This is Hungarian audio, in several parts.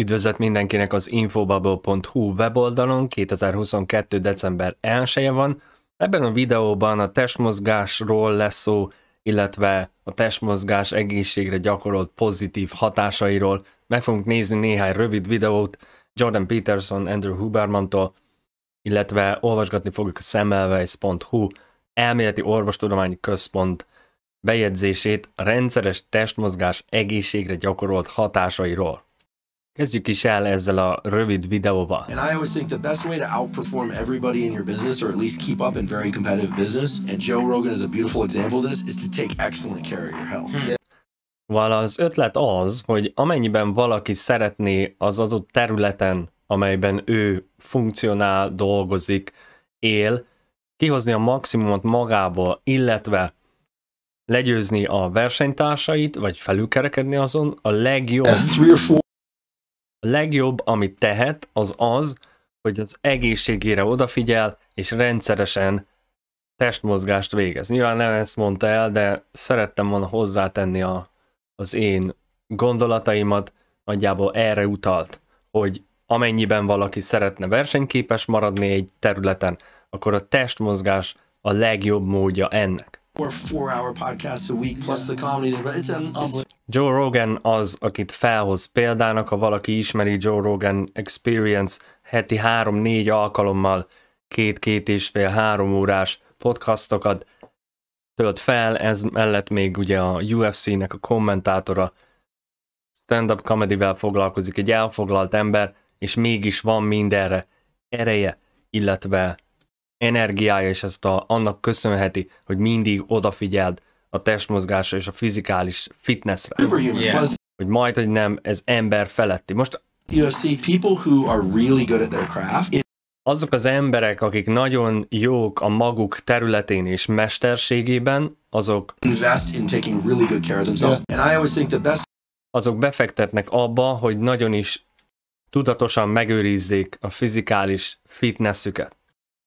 Üdvözlet mindenkinek az infobubble.hu weboldalon, 2022. december 1 -e van. Ebben a videóban a testmozgásról lesz szó, illetve a testmozgás egészségre gyakorolt pozitív hatásairól. Meg fogunk nézni néhány rövid videót Jordan Peterson, Andrew Huberman, illetve olvasgatni fogjuk a szemmelweis.hu elméleti orvostudományi központ bejegyzését a rendszeres testmozgás egészségre gyakorolt hatásairól. Kezdjük is el ezzel a rövid videóval. And I always think the best way to outperform everybody in your business, or at least keep up in very competitive business, and Joe Rogan is a beautiful example of this, is to take excellent care of your health. Hmm. az ötlet az, hogy amennyiben valaki szeretné az adott területen, amelyben ő funkcionál, dolgozik, él, kihozni a maximumot magából, illetve legyőzni a versenytársait, vagy felülkerekedni azon, a legjobb A legjobb, amit tehet, az az, hogy az egészségére odafigyel, és rendszeresen testmozgást végez. Nyilván nem ezt mondta el, de szerettem volna hozzátenni a, az én gondolataimat, nagyjából erre utalt, hogy amennyiben valaki szeretne versenyképes maradni egy területen, akkor a testmozgás a legjobb módja ennek or four hour podcasts a week plus the comedy. It's, it's... Joe Rogan az, akit felhoz példának, ha valaki ismeri Joe Rogan Experience heti három-négy alkalommal két-két és fél-három órás podcastokat tölt fel, ez mellett még ugye a UFC-nek a kommentátora stand-up comedyvel foglalkozik, egy elfoglalt ember, és mégis van mindenre ereje, illetve energiája, és ezt a, annak köszönheti, hogy mindig odafigyeld a testmozgásra és a fizikális fitnessre. Yes. Hogy majd, hogy nem, ez ember feletti. Most azok az emberek, akik nagyon jók a maguk területén és mesterségében, azok azok befektetnek abba, hogy nagyon is tudatosan megőrizzék a fizikális fitnessüket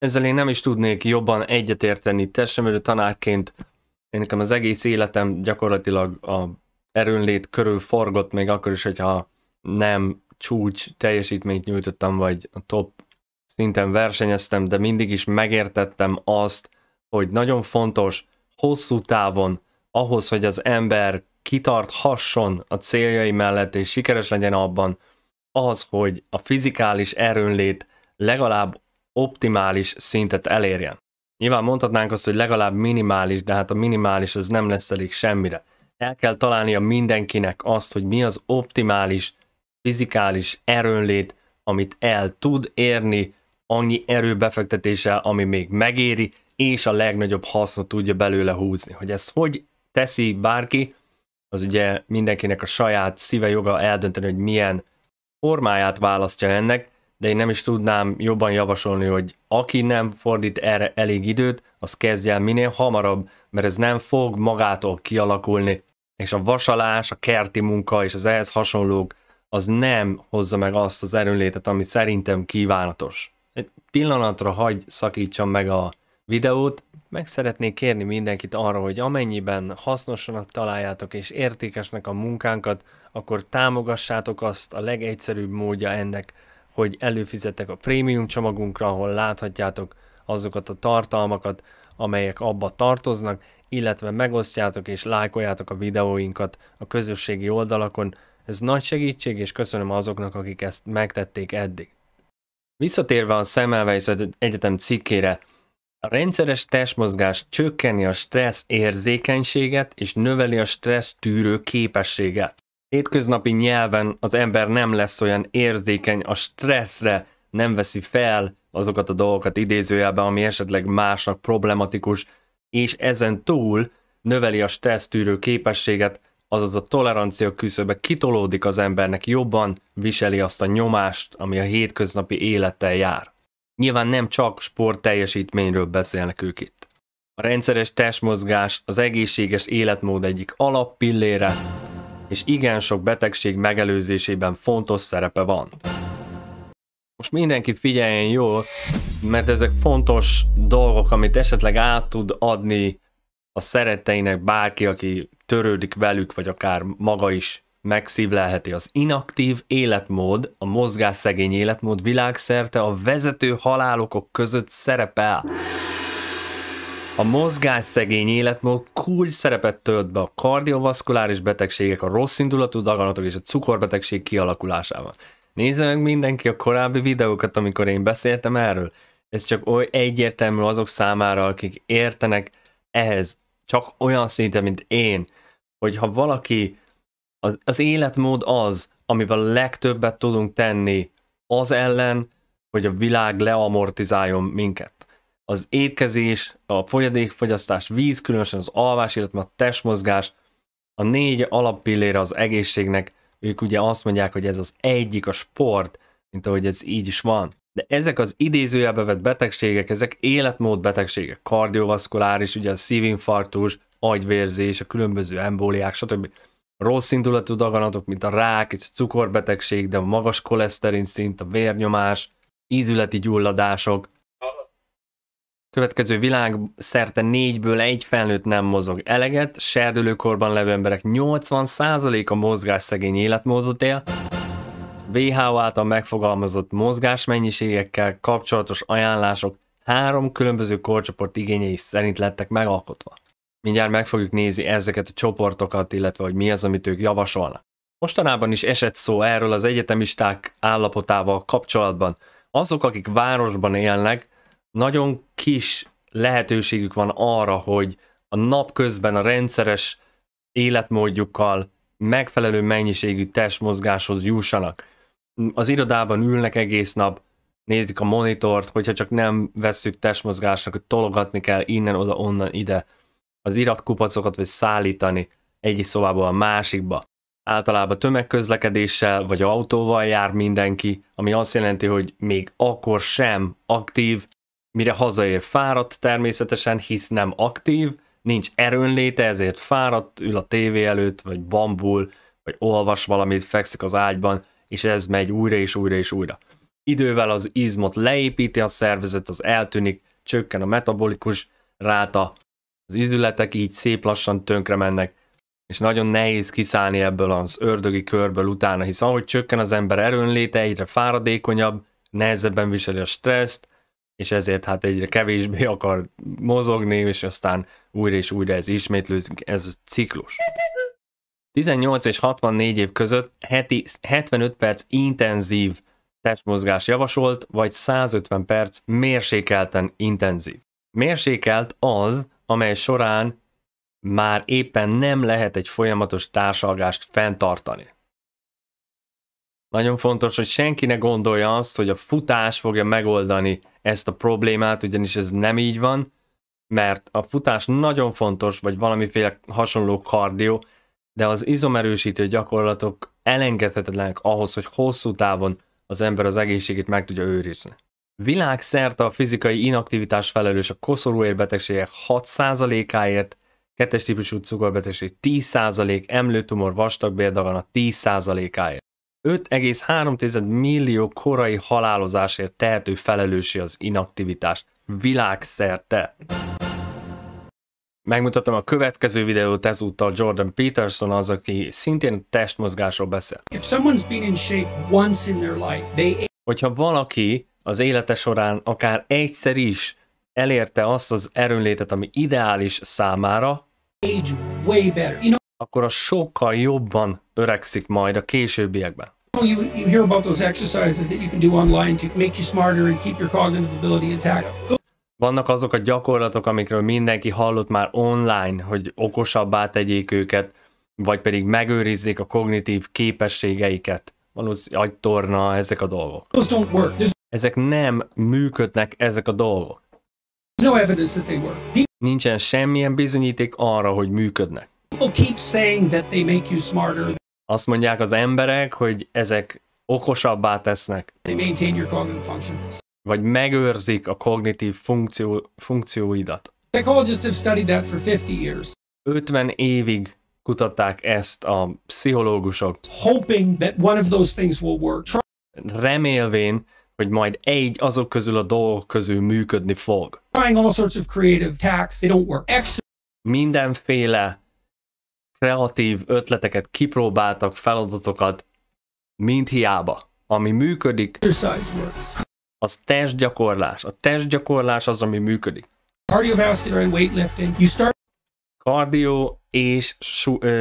ezzel én nem is tudnék jobban egyetérteni testnevelő tanárként. Én nekem az egész életem gyakorlatilag a erőnlét körül forgott, még akkor is, hogyha nem csúcs teljesítményt nyújtottam, vagy a top szinten versenyeztem, de mindig is megértettem azt, hogy nagyon fontos hosszú távon ahhoz, hogy az ember kitarthasson a céljai mellett és sikeres legyen abban, az, hogy a fizikális erőnlét legalább optimális szintet elérjen. Nyilván mondhatnánk azt, hogy legalább minimális, de hát a minimális az nem lesz elég semmire. El kell találnia mindenkinek azt, hogy mi az optimális fizikális erőnlét, amit el tud érni annyi erő ami még megéri, és a legnagyobb hasznot tudja belőle húzni. Hogy ezt hogy teszi bárki, az ugye mindenkinek a saját szíve joga eldönteni, hogy milyen formáját választja ennek, de én nem is tudnám jobban javasolni, hogy aki nem fordít erre elég időt, az kezdje el minél hamarabb, mert ez nem fog magától kialakulni, és a vasalás, a kerti munka és az ehhez hasonlók, az nem hozza meg azt az erőnlétet, ami szerintem kívánatos. Egy pillanatra hagy szakítsam meg a videót, meg szeretnék kérni mindenkit arra, hogy amennyiben hasznosanak találjátok és értékesnek a munkánkat, akkor támogassátok azt a legegyszerűbb módja ennek, hogy előfizetek a prémium csomagunkra, ahol láthatjátok azokat a tartalmakat, amelyek abba tartoznak, illetve megosztjátok és lájkoljátok a videóinkat a közösségi oldalakon. Ez nagy segítség, és köszönöm azoknak, akik ezt megtették eddig. Visszatérve a Semmelweis Egyetem cikkére, a rendszeres testmozgás csökkeni a stressz érzékenységet és növeli a stressz tűrő képességet. Hétköznapi nyelven az ember nem lesz olyan érzékeny a stresszre, nem veszi fel azokat a dolgokat idézőjelben, ami esetleg másnak problematikus, és ezen túl növeli a stressztűrő képességet, azaz a tolerancia küszöbe kitolódik az embernek, jobban viseli azt a nyomást, ami a hétköznapi élettel jár. Nyilván nem csak sport teljesítményről beszélnek ők itt. A rendszeres testmozgás az egészséges életmód egyik alappillére, és igen sok betegség megelőzésében fontos szerepe van. Most mindenki figyeljen jól, mert ezek fontos dolgok, amit esetleg át tud adni a szeretteinek bárki, aki törődik velük, vagy akár maga is megszívlelheti. Az inaktív életmód, a mozgásszegény életmód világszerte a vezető halálokok között szerepel. A mozgásszegény életmód kulcs szerepet tölt be a kardiovaszkuláris betegségek, a rossz indulatú daganatok és a cukorbetegség kialakulásában. Nézze meg mindenki a korábbi videókat, amikor én beszéltem erről. Ez csak oly egyértelmű azok számára, akik értenek ehhez. Csak olyan szinte, mint én, hogy ha valaki, az, az életmód az, amivel legtöbbet tudunk tenni az ellen, hogy a világ leamortizáljon minket az étkezés, a folyadékfogyasztás, víz, különösen az alvás, illetve a testmozgás, a négy alappillére az egészségnek, ők ugye azt mondják, hogy ez az egyik a sport, mint ahogy ez így is van. De ezek az idézőjelbe vett betegségek, ezek életmód betegségek, kardiovaszkuláris, ugye a szívinfarktus, agyvérzés, a különböző embóliák, stb. Rossz indulatú daganatok, mint a rák, egy cukorbetegség, de a magas koleszterin szint, a vérnyomás, ízületi gyulladások, Következő világ szerte négyből egy felnőtt nem mozog eleget, serdülőkorban levő emberek 80%-a mozgásszegény életmódot él, WHO által megfogalmazott mozgásmennyiségekkel kapcsolatos ajánlások három különböző korcsoport igényei szerint lettek megalkotva. Mindjárt meg fogjuk nézni ezeket a csoportokat, illetve hogy mi az, amit ők javasolnak. Mostanában is esett szó erről az egyetemisták állapotával kapcsolatban. Azok, akik városban élnek, nagyon kis lehetőségük van arra, hogy a nap közben a rendszeres életmódjukkal megfelelő mennyiségű testmozgáshoz jussanak. Az irodában ülnek egész nap, nézik a monitort, hogyha csak nem vesszük testmozgásnak, hogy tologatni kell innen, oda, onnan, ide, az iratkupacokat vagy szállítani egyik szobából a másikba. Általában tömegközlekedéssel vagy autóval jár mindenki, ami azt jelenti, hogy még akkor sem aktív, mire hazaér fáradt természetesen, hisz nem aktív, nincs erőnléte, ezért fáradt, ül a tévé előtt, vagy bambul, vagy olvas valamit, fekszik az ágyban, és ez megy újra és újra és újra. Idővel az izmot leépíti a szervezet, az eltűnik, csökken a metabolikus ráta, az izületek így szép lassan tönkre mennek, és nagyon nehéz kiszállni ebből az ördögi körből utána, hisz ahogy csökken az ember erőnléte, egyre fáradékonyabb, nehezebben viseli a stresszt, és ezért hát egyre kevésbé akar mozogni, és aztán újra és újra ez ismétlődik, ez ciklus. 18 és 64 év között heti 75 perc intenzív testmozgás javasolt, vagy 150 perc mérsékelten intenzív. Mérsékelt az, amely során már éppen nem lehet egy folyamatos társalgást fenntartani. Nagyon fontos, hogy senki ne gondolja azt, hogy a futás fogja megoldani ezt a problémát, ugyanis ez nem így van, mert a futás nagyon fontos, vagy valamiféle hasonló kardió, de az izomerősítő gyakorlatok elengedhetetlenek ahhoz, hogy hosszú távon az ember az egészségét meg tudja őrizni. Világszerte a fizikai inaktivitás felelős a koszorúérbetegségek 6%-áért, kettes típusú cukorbetegség 10%, emlőtumor vastagbéldagan a 10%-áért. 5,3 millió korai halálozásért tehető felelősi az inaktivitás világszerte. Megmutatom a következő videót ezúttal Jordan Peterson az, aki szintén testmozgásról beszél. Life, they... Hogyha valaki az élete során akár egyszer is elérte azt az erőnlétet, ami ideális számára, you know... akkor a sokkal jobban öregszik majd a későbbiekben know, You, you hear about those exercises that you can do online to make you smarter and keep your cognitive ability intact. Vannak azok a gyakorlatok, amikről mindenki hallott már online, hogy okosabbá tegyék őket, vagy pedig megőrizzék a kognitív képességeiket. Valószínűleg agytorna, ezek a dolgok. Ezek nem működnek, ezek a dolgok. Nincsen semmilyen bizonyíték arra, hogy működnek. Azt mondják az emberek, hogy ezek okosabbá tesznek. Vagy megőrzik a kognitív funkció, funkcióidat. 50 évig kutatták ezt a pszichológusok. Remélvén, hogy majd egy azok közül a dolgok közül működni fog. Mindenféle kreatív ötleteket, kipróbáltak feladatokat, mint hiába. Ami működik, az testgyakorlás. A testgyakorlás az, ami működik. Cardiovascular kardió és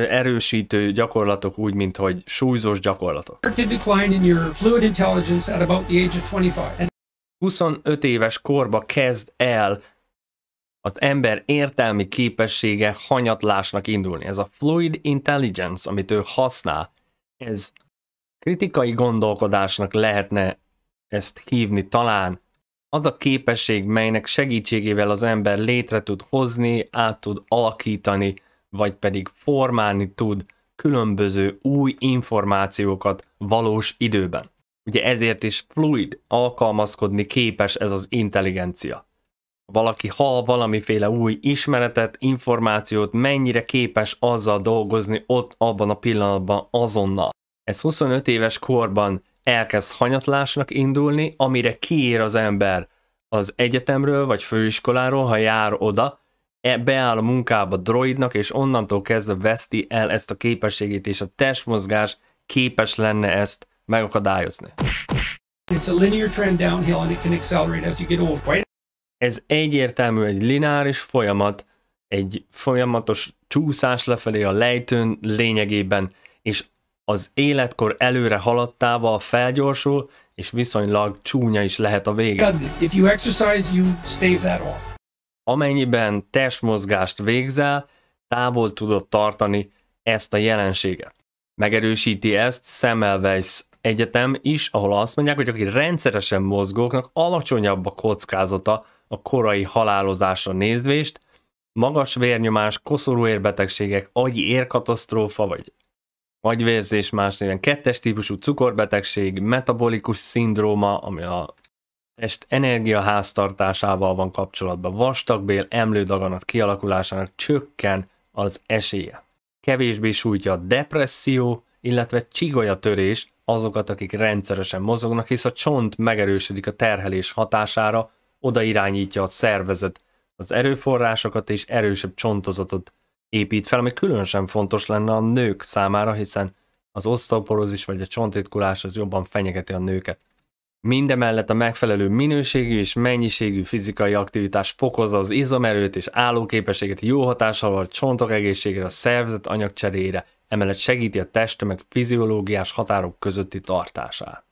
erősítő gyakorlatok úgy, mint hogy súlyzós gyakorlatok. 25 éves korba kezd el az ember értelmi képessége hanyatlásnak indulni. Ez a fluid intelligence, amit ő használ, ez kritikai gondolkodásnak lehetne ezt hívni talán. Az a képesség, melynek segítségével az ember létre tud hozni, át tud alakítani, vagy pedig formálni tud különböző új információkat valós időben. Ugye ezért is fluid, alkalmazkodni képes ez az intelligencia valaki ha valamiféle új ismeretet, információt, mennyire képes azzal dolgozni ott, abban a pillanatban azonnal. Ez 25 éves korban elkezd hanyatlásnak indulni, amire kiér az ember az egyetemről vagy főiskoláról, ha jár oda, e, beáll a munkába droidnak, és onnantól kezdve veszti el ezt a képességét, és a testmozgás képes lenne ezt megakadályozni. It's a linear trend downhill and it can accelerate as you get old. Right? ez egyértelmű egy lineáris folyamat, egy folyamatos csúszás lefelé a lejtőn lényegében, és az életkor előre haladtával felgyorsul, és viszonylag csúnya is lehet a vége. If you exercise, you stay that off. Amennyiben testmozgást végzel, távol tudod tartani ezt a jelenséget. Megerősíti ezt Semmelweis Egyetem is, ahol azt mondják, hogy aki rendszeresen mozgóknak alacsonyabb a kockázata, a korai halálozásra nézvést, magas vérnyomás, koszorúérbetegségek, agyi érkatasztrófa, vagy agyvérzés más néven, kettes típusú cukorbetegség, metabolikus szindróma, ami a test energiaháztartásával van kapcsolatban, vastagbél emlődaganat kialakulásának csökken az esélye. Kevésbé sújtja a depresszió, illetve csigolyatörés azokat, akik rendszeresen mozognak, hisz a csont megerősödik a terhelés hatására, oda irányítja a szervezet az erőforrásokat és erősebb csontozatot épít fel, ami különösen fontos lenne a nők számára, hiszen az osztoporozis vagy a csontitkulás az jobban fenyegeti a nőket. Mindemellett a megfelelő minőségű és mennyiségű fizikai aktivitás fokozza az izomerőt és állóképességet jó hatással van a csontok egészségére, a szervezet anyagcseréjére, emellett segíti a testemek fiziológiás határok közötti tartását.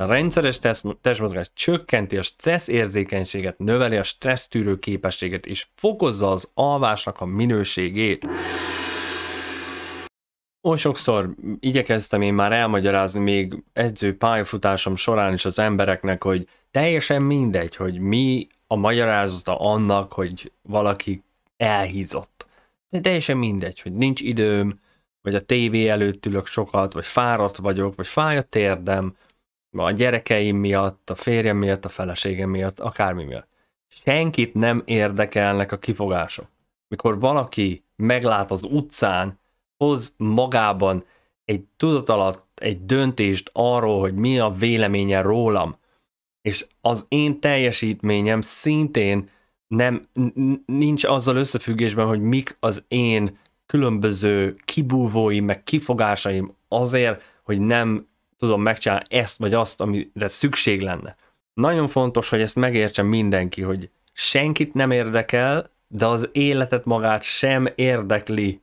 A rendszeres testmozgás csökkenti a stressz érzékenységet, növeli a stressztűrő képességet és fokozza az alvásnak a minőségét. Oly sokszor igyekeztem én már elmagyarázni még edző pályafutásom során is az embereknek, hogy teljesen mindegy, hogy mi a magyarázata annak, hogy valaki elhízott. De teljesen mindegy, hogy nincs időm, vagy a tévé előtt ülök sokat, vagy fáradt vagyok, vagy fáj a térdem, a gyerekeim miatt, a férjem miatt, a feleségem miatt, akármi miatt. Senkit nem érdekelnek a kifogások. Mikor valaki meglát az utcán, hoz magában egy tudatalat, egy döntést arról, hogy mi a véleménye rólam, és az én teljesítményem szintén nem, nincs azzal összefüggésben, hogy mik az én különböző kibúvóim, meg kifogásaim azért, hogy nem tudom megcsinálni ezt vagy azt, amire szükség lenne. Nagyon fontos, hogy ezt megértse mindenki, hogy senkit nem érdekel, de az életet magát sem érdekli,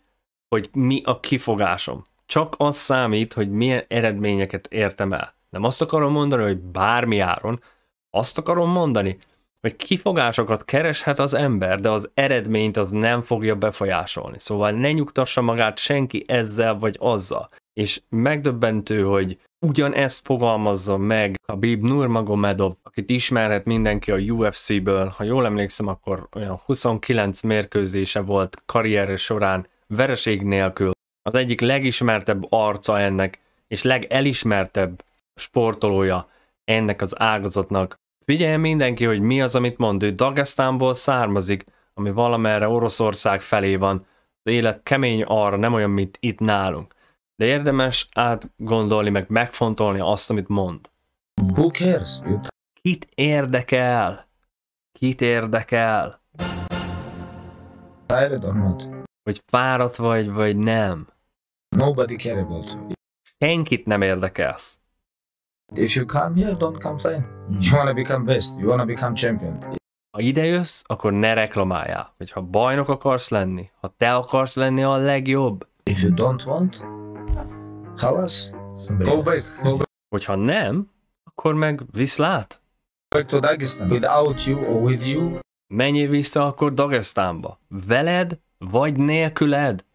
hogy mi a kifogásom. Csak az számít, hogy milyen eredményeket értem el. Nem azt akarom mondani, hogy bármi áron, azt akarom mondani, hogy kifogásokat kereshet az ember, de az eredményt az nem fogja befolyásolni. Szóval ne nyugtassa magát senki ezzel vagy azzal. És megdöbbentő, hogy ugyanezt fogalmazza meg a Bib Nurmagomedov, akit ismerhet mindenki a UFC-ből. Ha jól emlékszem, akkor olyan 29 mérkőzése volt karrierje során vereség nélkül. Az egyik legismertebb arca ennek, és legelismertebb sportolója ennek az ágazatnak. Figyelj mindenki, hogy mi az, amit mond, ő Dagestánból származik, ami valamerre Oroszország felé van. Az élet kemény arra, nem olyan, mint itt nálunk. De érdemes átgondolni, meg megfontolni azt, amit mond. Who cares? Kit érdekel? Kit érdekel? Tired or not? Hogy fáradt vagy, vagy nem. Nobody care about you. Senkit nem érdekelsz. If you come here, don't complain. You wanna become best, you wanna become champion. Ha idejössz, akkor ne reklamáljál, hogy ha bajnok akarsz lenni, ha te akarsz lenni a legjobb. If you don't want, Halasz? Go back. Go back. Hogyha nem, akkor meg viszlát. Back to Dagestan. Without you or with you. Menjél vissza akkor Dagestánba. Veled vagy nélküled.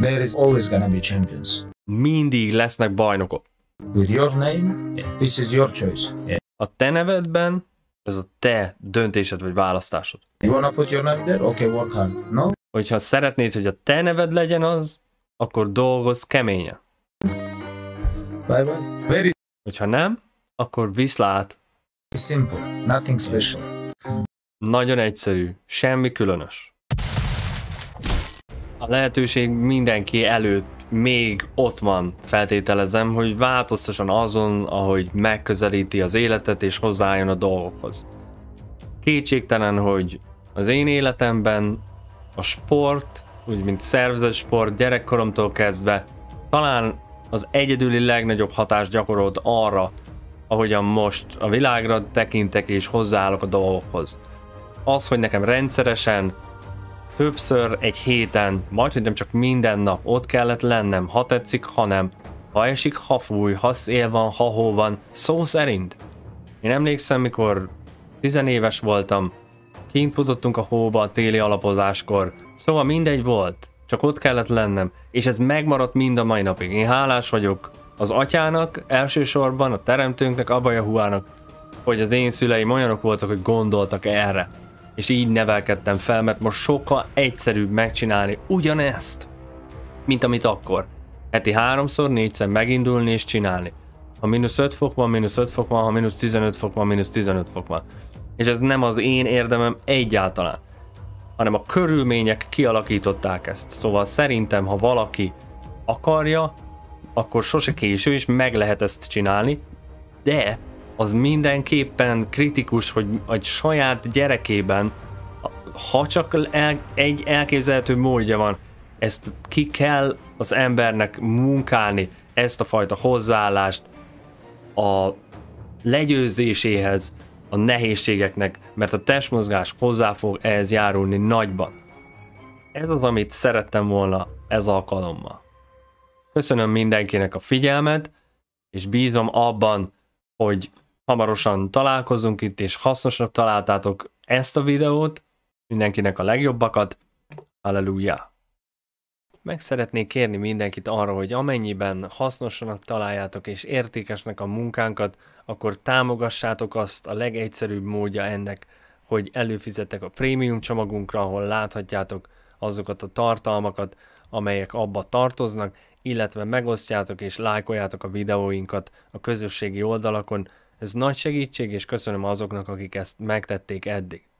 There is always gonna be champions. Mindig lesznek bajnokok. With your name, yeah. this is your choice. Yeah. A te nevedben, ez a te döntésed vagy választásod. You wanna put your name there? Okay, work hard. No? Hogyha szeretnéd, hogy a te neved legyen az, akkor dolgozz keményen. Very. Hogyha nem, akkor viszlát. Simple, nothing special. Nagyon egyszerű, semmi különös. A lehetőség mindenki előtt még ott van, feltételezem, hogy változtasson azon, ahogy megközelíti az életet és hozzájön a dolgokhoz. Kétségtelen, hogy az én életemben a sport, úgy mint szervezett sport gyerekkoromtól kezdve, talán az egyedüli legnagyobb hatást gyakorolt arra, ahogyan most a világra tekintek és hozzáállok a dolgokhoz. Az, hogy nekem rendszeresen, többször egy héten, majd hogy nem csak minden nap ott kellett lennem, ha tetszik, ha nem, ha esik, ha fúj, ha szél van, ha hó van, szó szerint. Én emlékszem, mikor tizenéves voltam, kint futottunk a hóba a téli alapozáskor, szóval mindegy volt. Csak ott kellett lennem. És ez megmaradt mind a mai napig. Én hálás vagyok az atyának, elsősorban a teremtőnknek, Abajahuának, hogy az én szüleim olyanok voltak, hogy gondoltak erre. És így nevelkedtem fel, mert most sokkal egyszerűbb megcsinálni ugyanezt, mint amit akkor. Heti háromszor, négyszer megindulni és csinálni. Ha mínusz 5 fok van, mínusz 5 fok van, ha mínusz 15 fok van, mínusz 15 fok van. És ez nem az én érdemem egyáltalán hanem a körülmények kialakították ezt. Szóval szerintem, ha valaki akarja, akkor sose késő, és meg lehet ezt csinálni, de az mindenképpen kritikus, hogy egy saját gyerekében, ha csak el, egy elképzelhető módja van, ezt ki kell az embernek munkálni, ezt a fajta hozzáállást a legyőzéséhez, a nehézségeknek, mert a testmozgás hozzá fog ehhez járulni nagyban. Ez az, amit szerettem volna ez alkalommal. Köszönöm mindenkinek a figyelmet, és bízom abban, hogy hamarosan találkozunk itt, és hasznosnak találtátok ezt a videót, mindenkinek a legjobbakat, halleluja! Meg szeretnék kérni mindenkit arra, hogy amennyiben hasznosanak találjátok és értékesnek a munkánkat, akkor támogassátok azt a legegyszerűbb módja ennek, hogy előfizetek a prémium csomagunkra, ahol láthatjátok azokat a tartalmakat, amelyek abba tartoznak, illetve megosztjátok és lájkoljátok a videóinkat a közösségi oldalakon. Ez nagy segítség, és köszönöm azoknak, akik ezt megtették eddig.